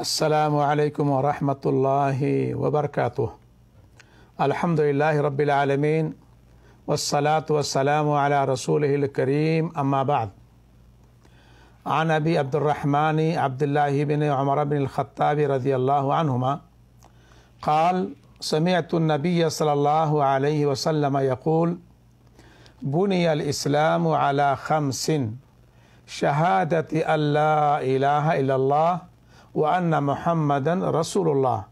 السلام عليكم ورحمة الله وبركاته الحمد لله رب العالمين والصلاة والسلام على رسوله الكريم أما بعد عن أبي عبد الرحمن عبد الله بن عمر بن الخطاب رضي الله عنهما قال سمعت النبي صلى الله عليه وسلم يقول بني الإسلام على خمس شهادة أن لا إله إلا الله وأن محمدا رسول الله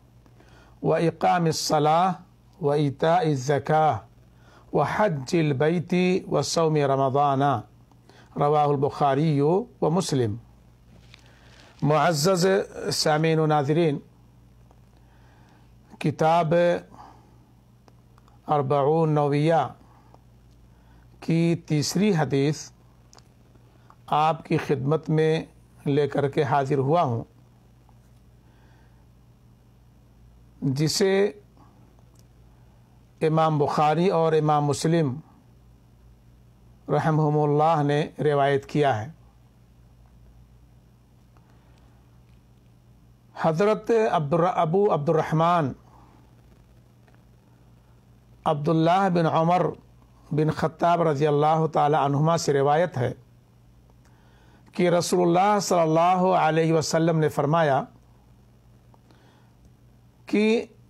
وإقام الصلاة وإيتاء الزكاة وحج البيت وصوم رمضان رواه البخاري ومسلم معزز سامين ناظرين كتاب اربعون نویہ کی تیسری حدیث آپ کی خدمت میں لے کر کے حاضر ہوا ہوں जिसे इमाम बुखारी और इमाम मुस्लिम रहमहुल्लाह ने रिवायत किया है हज़रत अबू अब्दुलरहमान अब्दुल्लाह बिन उमर बिन ख़त्ताब रज़ी अल्लाह तुमा से रिवायत है कि रसूलुल्लाह सल्लल्लाहु अलैहि वसल्लम ने फरमाया कि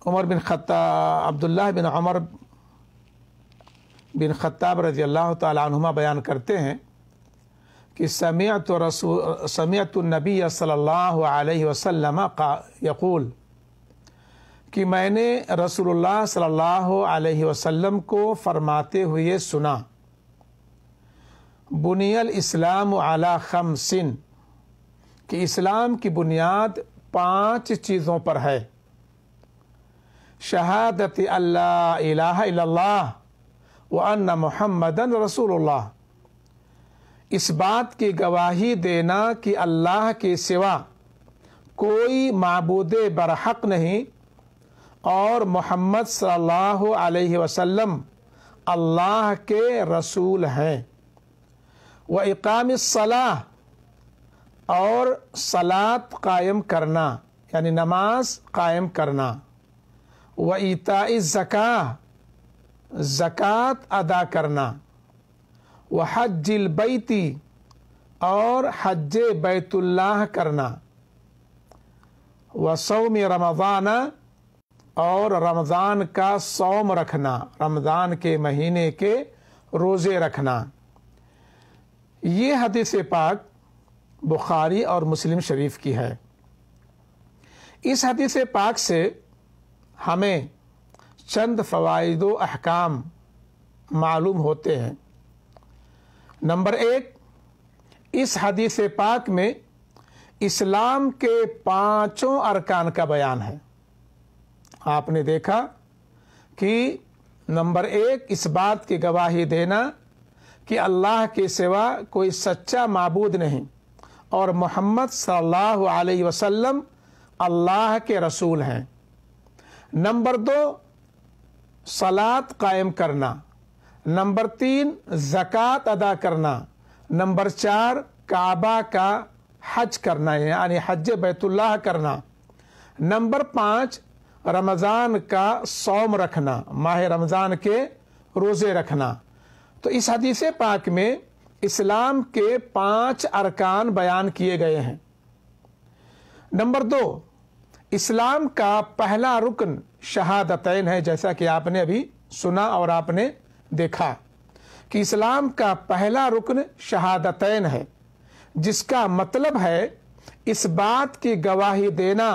उमर बिन खत्ता अब्दुल्ला बिन अमर बिन खत्ताब रजी अल्लाह तुमा बयान करते हैं कि समियत रसू समियतनबी सल्ला वसम का यकूल कि मैंने रसूलुल्लाह सल्लल्लाहु अलैहि वसल्लम को फरमाते हुए सुना बुनियल इस्लाम खम खमसिन कि इस्लाम की बुनियाद पांच चीज़ों पर है शहादत अल्लाह वन मोहम्मदन रसूल इस बात की गवाही देना कि अल्लाह के सिवा कोई मबूद बरहक नहीं और मोहम्मद सल्लल्लाहु अलैहि वसल्लम अल्लाह के रसूल हैं व इकाम सलाह और सलात कायम करना यानी नमाज कायम करना व ईता ज़का जक़ात अदा करना व हजिल बैती और हज बैतुल्लाह करना व सौम रमज़ान और रमज़ान का सौम रखना रमज़ान के महीने के रोज़े रखना ये हदीस पाक बुखारी और मुस्लिम शरीफ की है इस हदीस पाक से हमें चंद फ़वाद अहकाम मालूम होते हैं नंबर एक इस हदीस पाक में इस्लाम के पांचों अरकान का बयान है आपने देखा कि नंबर एक इस बात की गवाही देना कि अल्लाह के सिवा कोई सच्चा मबूद नहीं और मोहम्मद सल्लल्लाहु अलैहि वसल्लम अल्लाह के रसूल हैं नंबर दो सलात कायम करना नंबर तीन जक़ात अदा करना नंबर चार काबा का हज करना यानी हज बैतुल्लाह करना नंबर पाँच रमज़ान का सौम रखना माह रमज़ान के रोज़े रखना तो इस हदीस पाक में इस्लाम के पांच अरकान बयान किए गए हैं नंबर दो इस्लाम का पहला रुकन शहादतैन है जैसा कि आपने अभी सुना और आपने देखा कि इस्लाम का पहला रुकन शहादतैन है जिसका मतलब है इस बात की गवाही देना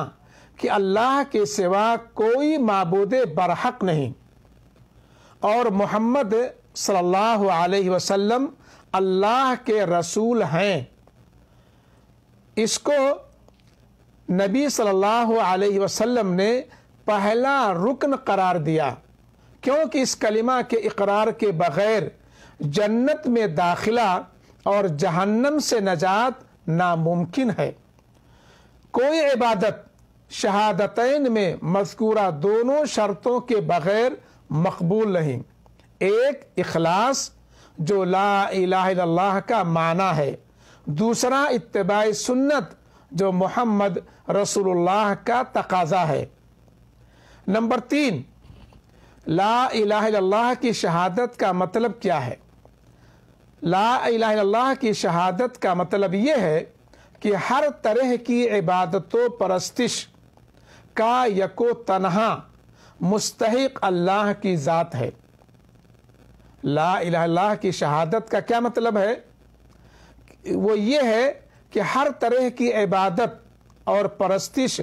कि अल्लाह के सिवा कोई मबूद बरहक नहीं और मोहम्मद सल्लल्लाहु अलैहि वसल्लम अल्लाह के रसूल हैं इसको नबी सल्लल्लाहु अलैहि वसल्लम ने पहला रुकन करार दिया क्योंकि इस कलिमा के इकरार के बग़ैर जन्नत में दाखिला और जहन्नम से नजात नामुमकिन है कोई इबादत शहादतैन में मजकूरा दोनों शर्तों के बग़ैर मकबूल नहीं एक इखलास जो ला इलाह का माना है दूसरा इतबा सुन्नत जो मोहम्मद रसूलुल्लाह का तकाजा है नंबर तीन ला इलाह की शहादत का मतलब क्या है ला इलाह की शहादत का मतलब यह है कि हर तरह की इबादतों परस्तिश का यको तनहा मुस्तक अल्लाह की ज़ात है ला इलाह की शहादत का क्या मतलब है वो ये है कि हर तरह की इबादत और परस्तिश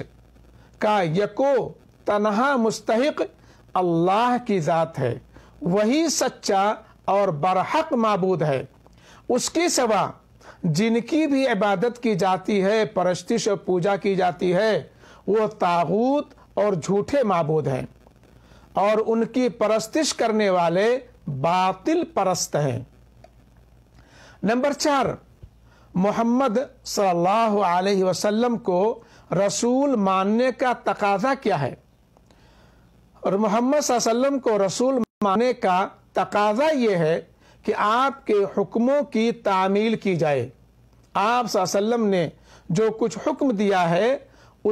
का यको तनहा मुस्तक अल्लाह की ज़ात है वही सच्चा और बरहक मबूद है उसके सिवा जिनकी भी इबादत की जाती है परस्तिश और पूजा की जाती है वो ताबूत और झूठे मबूद हैं और उनकी परस्तिश करने वाले बातिल परस्त हैं नंबर चार मोहम्मद सल्लल्लाहु अलैहि वसल्लम को रसूल मानने का तकाजा क्या है और मोहम्मद वसल्लम को रसूल मानने का तकाजा ये है कि आपके हुक्मों की तामील की जाए आप वसल्लम ने जो कुछ हुक्म दिया है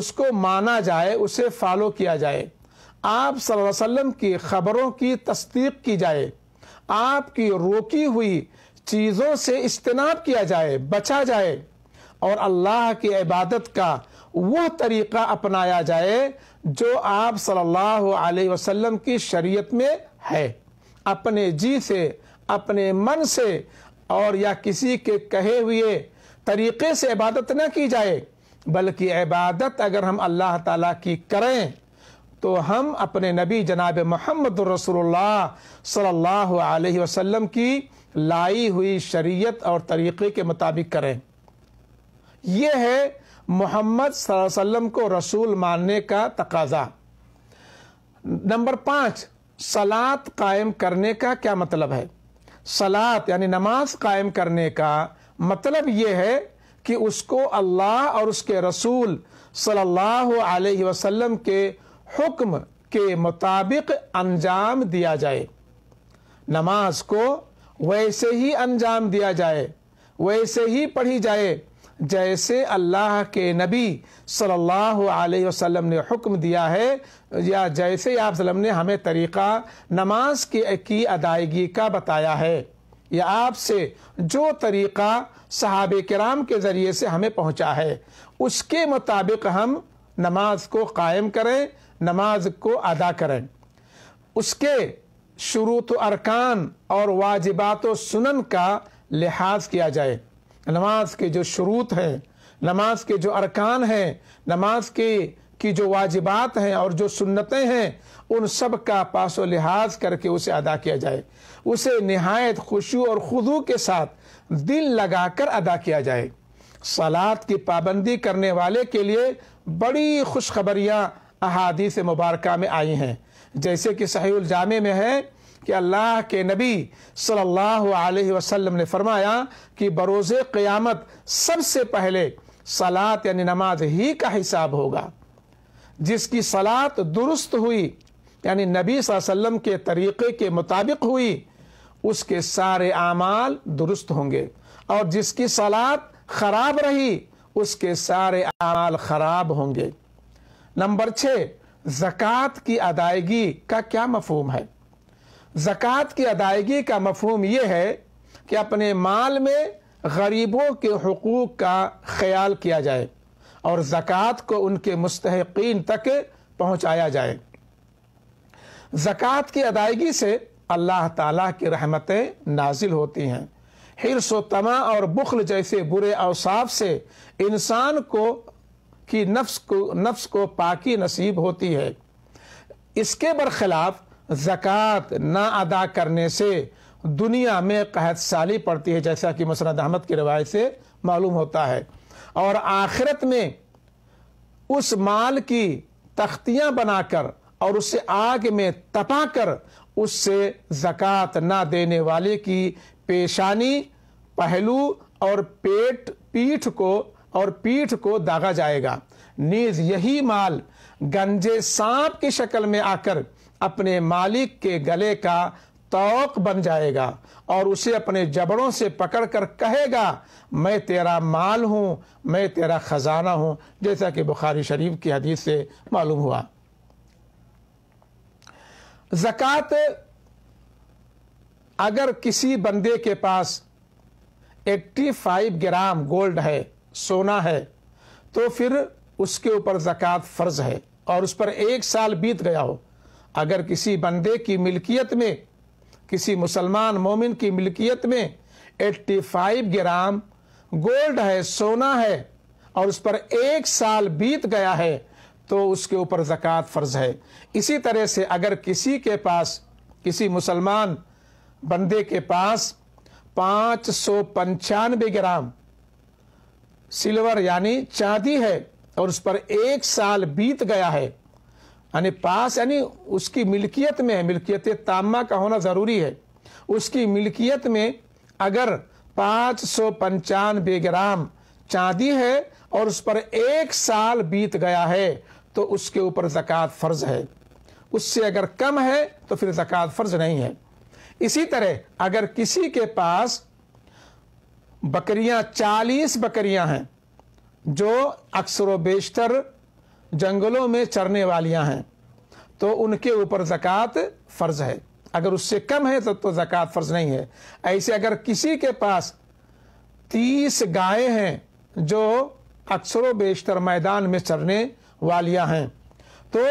उसको माना जाए उसे फॉलो किया जाए आप वसल्लम की खबरों की तस्दीक की जाए आपकी रोकी हुई चीज़ों से इज्तनाब किया जाए बचा जाए और अल्लाह की इबादत का वह तरीक़ा अपनाया जाए जो आप सल्लल्लाहु अलैहि वसल्लम की शरीयत में है अपने जी से अपने मन से और या किसी के कहे हुए तरीक़े से इबादत न की जाए बल्कि इबादत अगर हम अल्लाह ताला की करें तो हम अपने नबी जनाब मोहम्मद रसोल्ला सल्लल्लाहु अलैहि वसल्लम की लाई हुई शरीयत और तरीक़े के मुताबिक करें यह है मोहम्मद वसल्लम को रसूल मानने का तकाजा नंबर पांच सलात कायम करने का क्या मतलब है सलात यानी नमाज कायम करने का मतलब यह है कि उसको अल्लाह और उसके रसूल सल्लल्लाहु अलैहि वसल्लम के हुक्म के मुताबिक अंजाम दिया जाए नमाज को वैसे ही अंजाम दिया जाए वैसे ही पढ़ी जाए जैसे अल्लाह के नबी सल्लल्लाहु अलैहि वसल्लम ने हुक्म दिया है या जैसे आप सल्लम ने हमें तरीक़ा नमाज की, की अदायगी का बताया है या आपसे जो तरीक़ा सहाब कराम के ज़रिए से हमें पहुँचा है उसके मुताबिक हम नमाज को कायम करें नमाज को अदा करें उसके शुरुत अरकान और वाजिबात सुनन का लिहाज किया जाए नमाज के जो शुरूत हैं नमाज के जो अरकान हैं नमाज के की जो वाजिबात हैं और जो सुन्नतें हैं उन सब का पासो लिहाज करके उसे अदा किया जाए उसे नहायत खुशी और खुदू के साथ दिल लगाकर अदा किया जाए सलात की पाबंदी करने वाले के लिए बड़ी खुशखबरियाँ अहादीस मुबारक में आई हैं जैसे कि सही जामे में है कि अल्लाह के नबी सल्लल्लाहु अलैहि वसल्लम ने फरमाया कि बरोज़ क़यामत सबसे पहले सलात यानी नमाज ही का हिसाब होगा जिसकी सलात दुरुस्त हुई यानी नबी वसल्लम के तरीक़े के मुताबिक हुई उसके सारे आमाल दुरुस्त होंगे और जिसकी सलात ख़राब रही उसके सारे आमाल ख़राब होंगे नंबर छः जक़ात की अदायगी का क्या मफहम है जक़ात की अदायगी का मफहम यह है कि अपने माल में गरीबों के हकूक़ का ख्याल किया जाए और जक़ात को उनके मुस्तकिन तक पहुँचाया जाए ज़क़़त की अदायगी से अल्लाह ताला की रहमतें नाजिल होती हैं हिरस व तमा और बुखल जैसे बुरे अवसाफ से इंसान को कि नफ्स को नफ्स को पाकि नसीब होती है इसके बरखिलाफ ज़क़़त ना अदा करने से दुनिया में कहत साली पड़ती है जैसा कि मसरद अहमद की रवायत से मालूम होता है और आखिरत में उस माल की तख्तियाँ बनाकर और उसे आग में तपाकर उससे ज़क़़त ना देने वाले की पेशानी पहलू और पेट पीठ को और पीठ को दागा जाएगा नीज यही माल गंजे सांप की शक्ल में आकर अपने मालिक के गले का तोक बन जाएगा और उसे अपने जबड़ों से पकड़कर कहेगा मैं तेरा माल हूं मैं तेरा खजाना हूं जैसा कि बुखारी शरीफ की हदीस से मालूम हुआ जक़ात अगर किसी बंदे के पास 85 ग्राम गोल्ड है सोना है तो फिर उसके ऊपर ज़क़़त फ़र्ज़ है और उस पर एक साल बीत गया हो अगर किसी बंदे की मिल्कियत में किसी मुसलमान मोमिन की मिल्कियत में 85 ग्राम गोल्ड है सोना है और उस पर एक साल बीत गया है तो उसके ऊपर ज़क़़त फ़र्ज़ है इसी तरह से अगर किसी के पास किसी मुसलमान बंदे के पास पाँच सौ पंचानवे ग्राम सिल्वर यानी चांदी है और उस पर एक साल बीत गया है यानी पास यानी उसकी मिल्कियत में है मिल्कियत तामा का होना ज़रूरी है उसकी मिल्कियत में अगर पाँच सौ पंचानबे ग्राम चांदी है और उस पर एक साल बीत गया है तो उसके ऊपर ज़क़़त फ़र्ज़ है उससे अगर कम है तो फिर ज़क़़त फ़र्ज़ नहीं है इसी तरह अगर किसी के पास बकरियां चालीस बकरियां हैं जो अक्सर बेशतर जंगलों में चरने वालियां हैं तो उनके ऊपर जक़ात फ़र्ज़ है अगर उससे कम है तो, तो जक़ात फ़र्ज़ नहीं है ऐसे अगर किसी के पास तीस गायें हैं जो अक्सर बेशतर मैदान में चरने वालियां हैं तो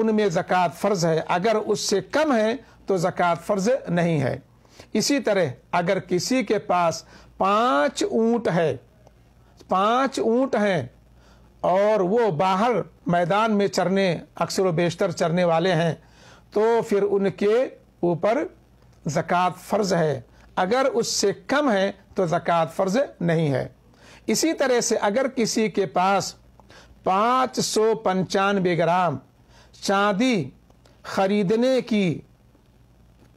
उनमें जक़ात फ़र्ज़ है अगर उससे कम है तो जक़ात फ़र्ज़ नहीं है इसी तरह अगर किसी के पास पांच ऊंट है पांच ऊंट हैं और वो बाहर मैदान में चरने अक्सर बेशतर चरने वाले हैं तो फिर उनके ऊपर ज़क़़त फ़र्ज़ है अगर उससे कम है तो ज़क़़त फ़र्ज़ नहीं है इसी तरह से अगर किसी के पास पाँच सौ पंचानवे ग्राम चांदी खरीदने की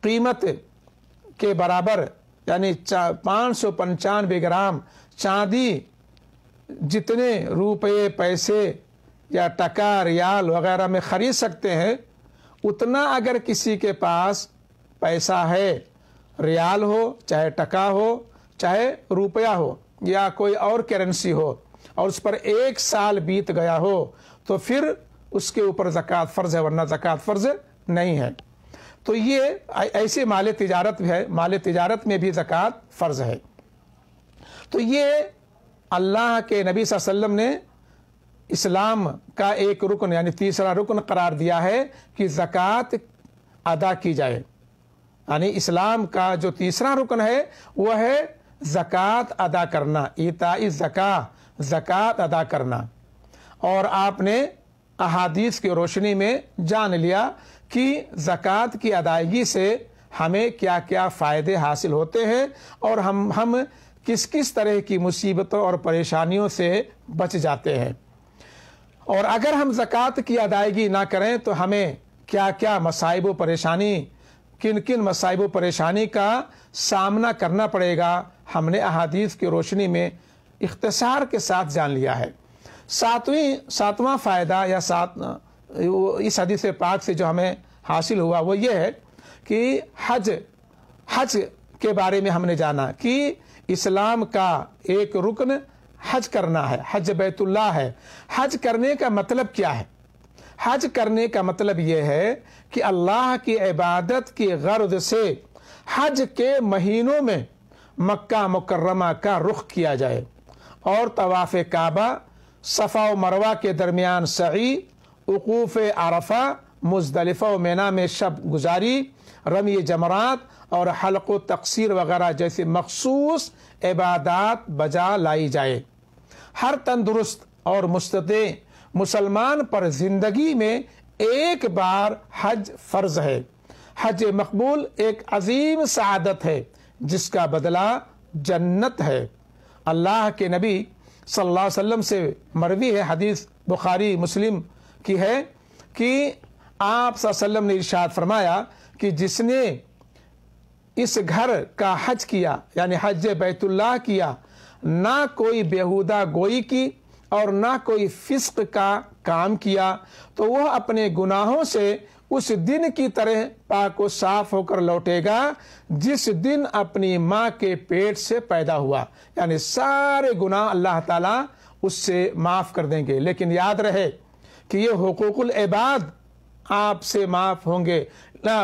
कीमत के बराबर यानी पाँच सौ पंचानवे ग्राम चांदी जितने रुपये पैसे या टका रियाल वगैरह में ख़रीद सकते हैं उतना अगर किसी के पास पैसा है रियाल हो चाहे टका हो चाहे रुपया हो या कोई और करेंसी हो और उस पर एक साल बीत गया हो तो फिर उसके ऊपर ज़क़़त फ़र्ज़ है वरना ज़क़़त फ़र्ज़ नहीं है तो ये ऐसे माल तजारत है माल तजारत में भी ज़क़़त फ़र्ज़ है तो ये अल्लाह के नबी वसल्लम ने इस्लाम का एक रुकन यानी तीसरा रुकन करार दिया है कि ज़क़़त अदा की जाए यानी इस्लाम का जो तीसरा रुकन है वह है ज़क़़त अदा करना इताई ज़क़ा ज़क़़त अदा करना और आपने अहादीस की रोशनी में जान लिया कि ज़क़़त की अदायगी से हमें क्या क्या फ़ायदे हासिल होते हैं और हम हम किस किस तरह की मुसीबतों और परेशानियों से बच जाते हैं और अगर हम ज़क़़त की अदायगी ना करें तो हमें क्या क्या मसाइब परेशानी किन किन मसाइब परेशानी का सामना करना पड़ेगा हमने अहादीस की रोशनी में इख्तसार के साथ जान लिया है सातवीं सातवां फ़ायदा या सात इस हदीस पाक से जो हमें हासिल हुआ वो ये है कि हज हज के बारे में हमने जाना कि इस्लाम का एक रुकन हज करना है हज बैतुल्ला है हज करने का मतलब क्या है हज करने का मतलब यह है कि अल्लाह की इबादत की गर्द से हज के महीनों में मक्का मुकर्रमा का रुख किया जाए और तवाफ़ काबा सफ़ा मरवा के दरमियान सही वकूफ़ आरफा मुजलफ़ा मैना में शब गुजारी रमी जमरात और हल्क तकसीर वगैरह जैसी मखसूस इबादत बजा लाई जाए हर तंदुरुस्त और मुस्त मुसलमान पर ज़िंदगी में एक बार हज फ़र्ज है हज मकबूल एक अजीम सआदत है जिसका बदला जन्नत है अल्लाह के नबी सल्लल्लाहु अलैहि वसल्लम से मरवी है हदीस बुखारी मुस्लिम कि है कि आप सल्लम ने इर्शाद फरमाया कि जिसने इस घर का हज किया यानी हज बैतुल्लाह किया ना कोई बेहुदा गोई की और ना कोई फिस्क का काम किया तो वह अपने गुनाहों से उस दिन की तरह पाको साफ होकर लौटेगा जिस दिन अपनी माँ के पेट से पैदा हुआ यानी सारे गुनाह अल्लाह ताला उससे माफ़ कर देंगे लेकिन याद रहे कि ये हकूकुल इबाद आपसे माफ़ होंगे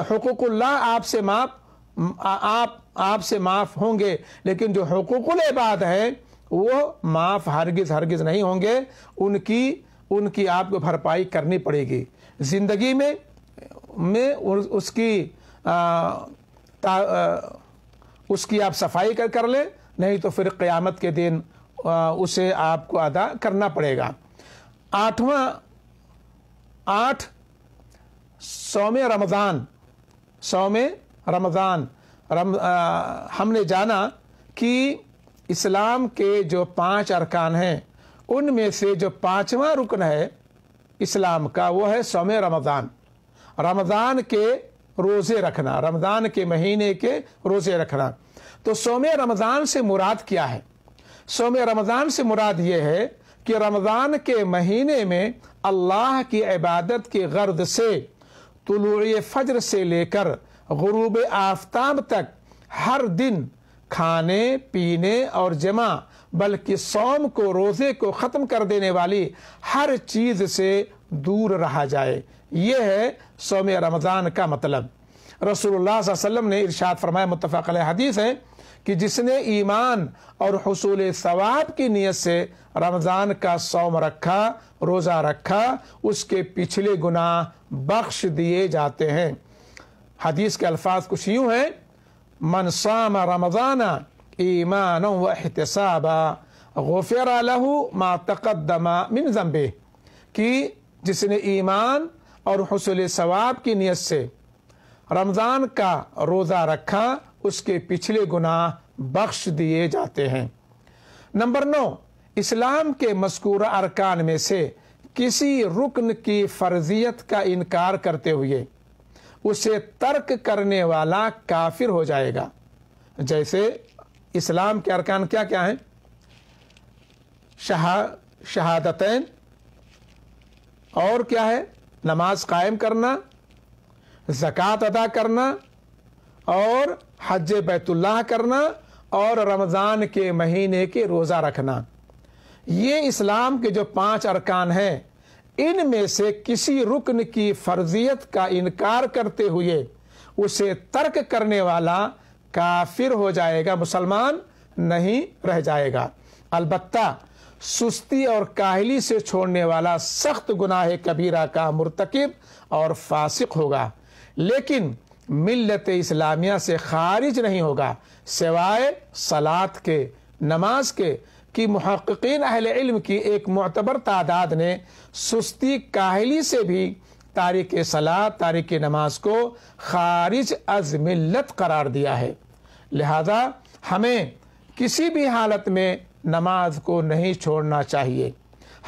हकूकुल्ला आपसे माफ़ आप आपसे माफ़ होंगे लेकिन जो हकूकुल इबाद है वो माफ़ हरगिज़ हरगिज़ नहीं होंगे उनकी उनकी आपको भरपाई करनी पड़ेगी ज़िंदगी में में उसकी आ, ता, आ, उसकी आप सफाई कर कर लें नहीं तो फिर क़यामत के दिन आ, उसे आपको अदा करना पड़ेगा आठवां आठ सौम रमज़ान सौम रमज़ान रम, आ, हमने जाना कि इस्लाम के जो पांच अरकान हैं उनमें से जो पांचवा रुकन है इस्लाम का वो है सौम रमज़ान रमज़ान के रोज़े रखना रमज़ान के महीने के रोज़े रखना तो सौम रमज़ान से मुराद क्या है सौम रमज़ान से मुराद ये है कि रमज़ान के महीने में अल्लाह की इबादत की गर्द से तुलु फजर से लेकर गुरूब आफ्ताब तक हर दिन खाने पीने और जमा बल्कि सोम को रोज़े को ख़त्म कर देने वाली हर चीज़ से दूर रहा जाए यह है सोम रमज़ान का मतलब रसूलुल्लाह वसल्लम ने इरशाद फरमाया मुतफ़ा हदीस है कि जिसने ईमान और हसूल सवाब की नीयत से रमज़ान का सौम रखा रोज़ा रखा उसके पिछले गुनाह बख्श दिए जाते हैं हदीस के अल्फाज कुछ यूँ हैं मनसाम रमज़ाना ईमान व एहतसाबा लहू मा तकदमा मिन जम्बे कि जिसने ईमान और हसूल सवाब की नीयत से रमज़ान का रोज़ा रखा उसके पिछले गुनाह बख्श दिए जाते हैं नंबर नौ इस्लाम के मस्कूर अरकान में से किसी रुकन की फर्जियत का इनकार करते हुए उसे तर्क करने वाला काफिर हो जाएगा जैसे इस्लाम के अरकान क्या क्या हैं शहा शहादतें और क्या है नमाज कायम करना जक़ात अदा करना और हज बैतुल्लाह करना और रमज़ान के महीने के रोज़ा रखना ये इस्लाम के जो पांच अरकान हैं इनमें से किसी रुकन की फर्जियत का इनकार करते हुए उसे तर्क करने वाला काफिर हो जाएगा मुसलमान नहीं रह जाएगा अलबत् सुस्ती और काहली से छोड़ने वाला सख्त गुनाह कबीरा का मुरतकब और फासिक होगा लेकिन मिलत इस्लामिया से खारिज नहीं होगा सिवाय सलात के नमाज के कि महक्कीन अहल इल्म की एक मतबर तादाद ने सुस्ती काहली से भी तारिक सलात तारिक नमाज को खारिज अज मिलत करार दिया है लिहाजा हमें किसी भी हालत में नमाज को नहीं छोड़ना चाहिए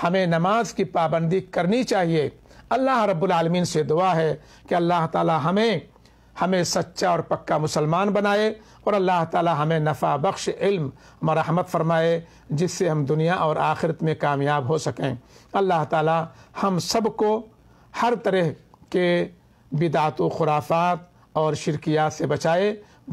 हमें नमाज की पाबंदी करनी चाहिए अल्लाह रब्बुल रबालमीन से दुआ है कि अल्लाह ताला हमें हमें सच्चा और पक्का मुसलमान बनाए और अल्लाह ताला हमें नफ़ा बख्श इल्म मरहमत फरमाए जिससे हम दुनिया और आखिरत में कामयाब हो सकें अल्लाह ताला हम सब को हर तरह के बिदात खुराफात और शिरकियात से बचाए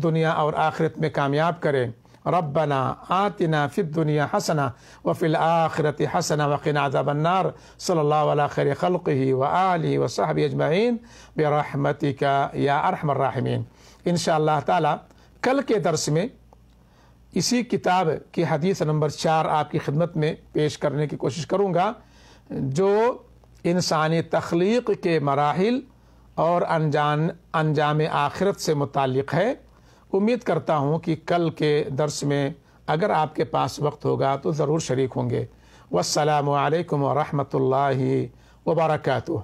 दुनिया और आखिरत में कामयाब करें रब्बना आतना फ़िद दुनिया हसना वफ़िल आखरत हसना वक़िन आज़ाबन्नार सल्ला खैर खल्क़ व आली व साहब अजमाइन बरहमती का या अरहमर्राहमीन इन ताला कल के दर्स में इसी किताब की हदीस नंबर चार आपकी खिदमत में पेश करने की कोशिश करूँगा जो इंसानी तख्लीक के मराहल और अनजान अनजाम आखिरत से मुतक़ है उम्मीद करता हूँ कि कल के दर्स में अगर आपके पास वक्त होगा तो ज़रूर शरीक होंगे वालकम वरहमल वबरकू